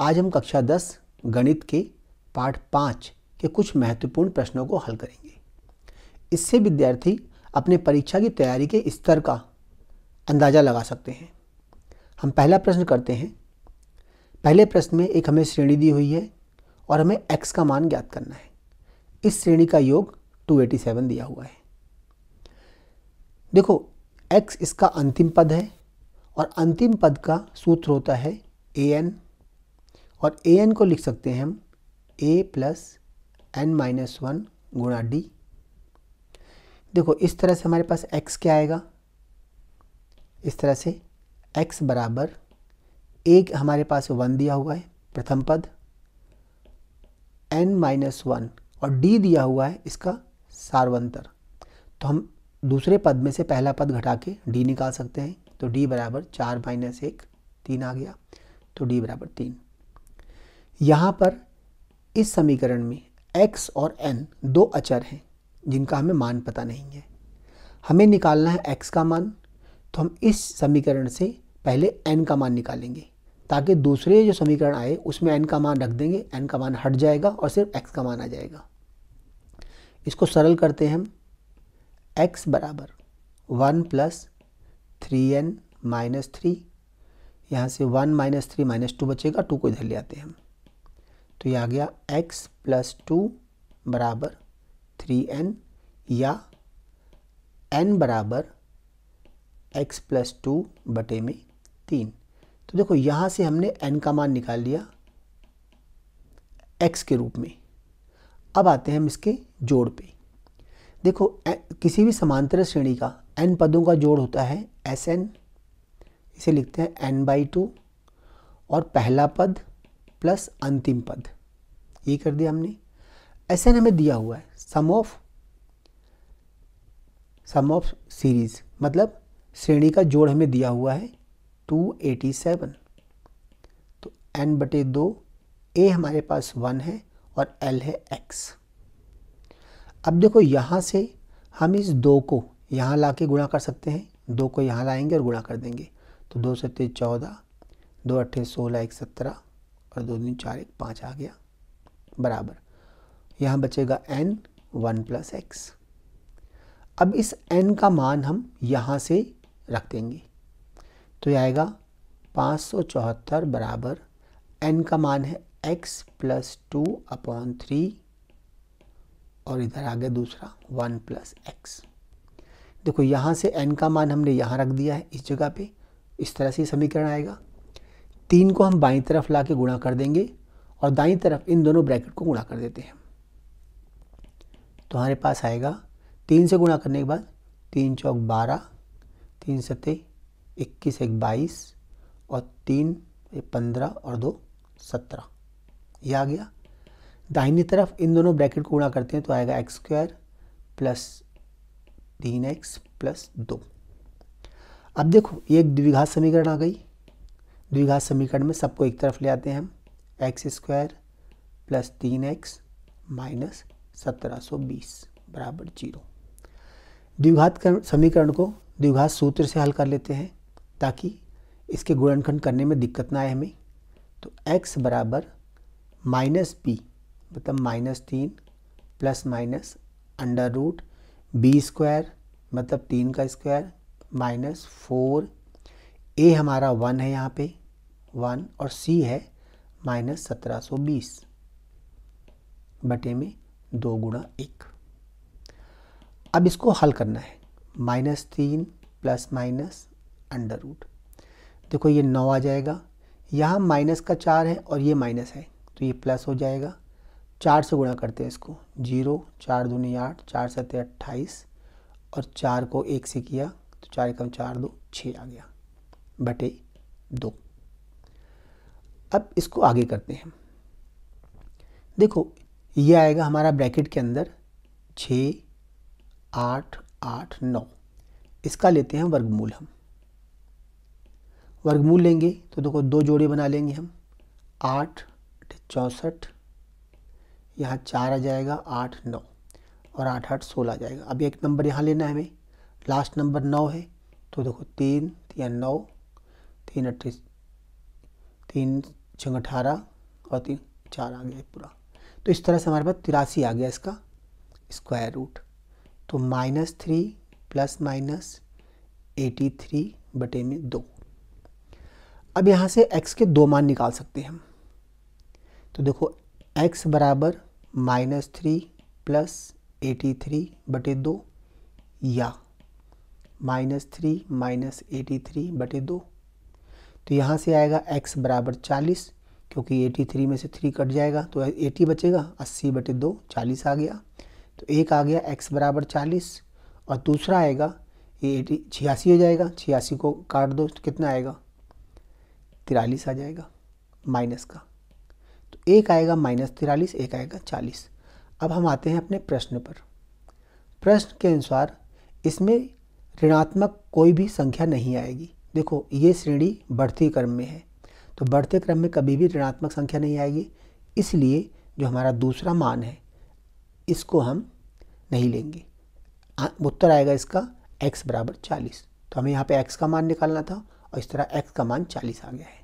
आज हम कक्षा दस गणित के पाठ पाँच के कुछ महत्वपूर्ण प्रश्नों को हल करेंगे इससे विद्यार्थी अपने परीक्षा की तैयारी के स्तर का अंदाज़ा लगा सकते हैं हम पहला प्रश्न करते हैं पहले प्रश्न में एक हमें श्रेणी दी हुई है और हमें x का मान ज्ञात करना है इस श्रेणी का योग 287 दिया हुआ है देखो x इसका अंतिम पद है और अंतिम पद का सूत्र होता है ए एन और ए एन को लिख सकते हैं हम a plus n minus one गुणा डी देखो इस तरह से हमारे पास एक्स क्या आएगा इस तरह से एक्स बराबर एक हमारे पास वन दिया हुआ है प्रथम पद एन माइनस वन और डी दिया हुआ है इसका सार्वंतर तो हम दूसरे पद में से पहला पद घटा के डी निकाल सकते हैं तो डी बराबर चार माइनस एक तीन आ गया तो डी बराबर तीन यहाँ पर इस समीकरण में x और n दो अचर हैं जिनका हमें मान पता नहीं है हमें निकालना है x का मान तो हम इस समीकरण से पहले n का मान निकालेंगे ताकि दूसरे जो समीकरण आए उसमें n का मान रख देंगे n का मान हट जाएगा और सिर्फ x का मान आ जाएगा इसको सरल करते हैं हम x बराबर one plus three n minus three यहाँ से one minus three minus two बचेगा टू को इधर ले आते हैं हम तो ये आ गया x प्लस टू बराबर थ्री एन या n बराबर x प्लस टू बटे में तीन तो देखो यहाँ से हमने n का मान निकाल लिया x के रूप में अब आते हैं हम इसके जोड़ पे देखो किसी भी समांतर श्रेणी का n पदों का जोड़ होता है एस एन इसे लिखते हैं n बाई टू और पहला पद प्लस अंतिम पद ये कर दिया हमने एस एन हमें दिया हुआ है sum of sum of series मतलब श्रेणी का जोड़ हमें दिया हुआ है टू एटी सेवन तो एन बटे दो ए हमारे पास वन है और एल है एक्स अब देखो यहाँ से हम इस दो को यहाँ ला के गुणा कर सकते हैं दो को यहाँ लाएंगे और गुणा कर देंगे तो दो सत्ते चौदह दो अट्ठे सोलह एक सत्रह और दो दिन चार एक पाँच आ गया बराबर यहाँ बचेगा एन वन प्लस एक्स अब इस एन का मान हम यहाँ से रख देंगे तो यह आएगा पाँच सौ चौहत्तर बराबर एन का मान है x plus two upon three और इधर आ गया दूसरा वन प्लस एक्स देखो यहाँ से एन का मान हमने यहाँ रख दिया है इस जगह पे इस तरह से समीकरण आएगा तीन को हम बाई तरफ ला के गुणा कर देंगे और दाई तरफ इन दोनों ब्रैकेट को गुणा कर देते हैं तो हमारे पास आएगा तीन से गुणा करने के बाद तीन चौक बारह तीन सत्ते इक्कीस एक बाईस और तीन पंद्रह और दो सत्रह ये आ गया दाहिनी तरफ इन दोनों ब्रैकेट को गुणा करते हैं तो आएगा एक्स स्क्वायर प्लस तीन एक्स प्लस दो अब देखो ये एक द्विघात समीकरण आ गई द्विघात समीकरण में सबको एक तरफ ले आते हैं हम एक्स स्क्वायर प्लस तीन एक्स माइनस सत्रह सौ बीस बराबर जीरो द्विघात समीकरण को द्विघात सूत्र से हल कर लेते हैं ताकि इसके गुणनखंड करने में दिक्कत ना आए हमें तो x बराबर माइनस बी मतलब माइनस तीन plus minus under root b square मतलब तीन का स्क्वायर माइनस फोर ए हमारा वन है यहाँ पे वन और सी है माइनस सत्रह सौ बीस बटे में दो गुणा एक अब इसको हल करना है माइनस तीन प्लस माइनस अंडर रूट देखो ये नौ आ जाएगा यहाँ माइनस का चार है और ये माइनस है तो ये प्लस हो जाएगा चार से गुणा करते हैं इसको जीरो चार दूनी आठ चार सत्य अट्ठाईस और चार को एक से किया तो चार कम चार दो छः आ गया बटे दो अब इसको आगे करते हैं देखो ये आएगा हमारा ब्रैकेट के अंदर छ आठ आठ नौ इसका लेते हैं वर्गमूल हम वर्गमूल लेंगे तो देखो दो जोड़े बना लेंगे हम आठ चौंसठ यहाँ चार आ जाएगा आठ नौ और आठ आठ सोलह आ जाएगा अब एक नंबर यहाँ लेना है हमें लास्ट नंबर नौ है तो देखो तीन या नौ तीन अट्ठे तीन छंग अठारह और तीन चार आ गया पूरा तो इस तरह से हमारे पास तिरासी आ गया इसका स्क्वायर रूट तो minus three plus minus eighty three बटे में दो अब यहाँ से x के दो मान निकाल सकते हैं हम तो देखो x बराबर minus three plus eighty three बटे दो या minus three minus eighty three बटे दो तो यहाँ से आएगा x बराबर चालीस क्योंकि 83 में से थ्री कट जाएगा तो 80 बचेगा 80 बटे दो चालीस आ गया तो एक आ गया x बराबर चालीस और दूसरा आएगा ये एटी छियासी हो जाएगा छियासी को काट दो तो कितना आएगा तिरालीस आ जाएगा माइनस का तो एक आएगा माइनस तिरालीस एक आएगा चालीस अब हम आते हैं अपने प्रश्न पर प्रश्न के अनुसार इसमें ऋणात्मक कोई भी संख्या नहीं आएगी देखो ये श्रेणी बढ़ते क्रम में है तो बढ़ते क्रम में कभी भी ऋणात्मक संख्या नहीं आएगी इसलिए जो हमारा दूसरा मान है इसको हम नहीं लेंगे उत्तर आएगा इसका x बराबर चालीस तो हमें यहाँ पे x का मान निकालना था और इस तरह x का मान चालीस आ गया है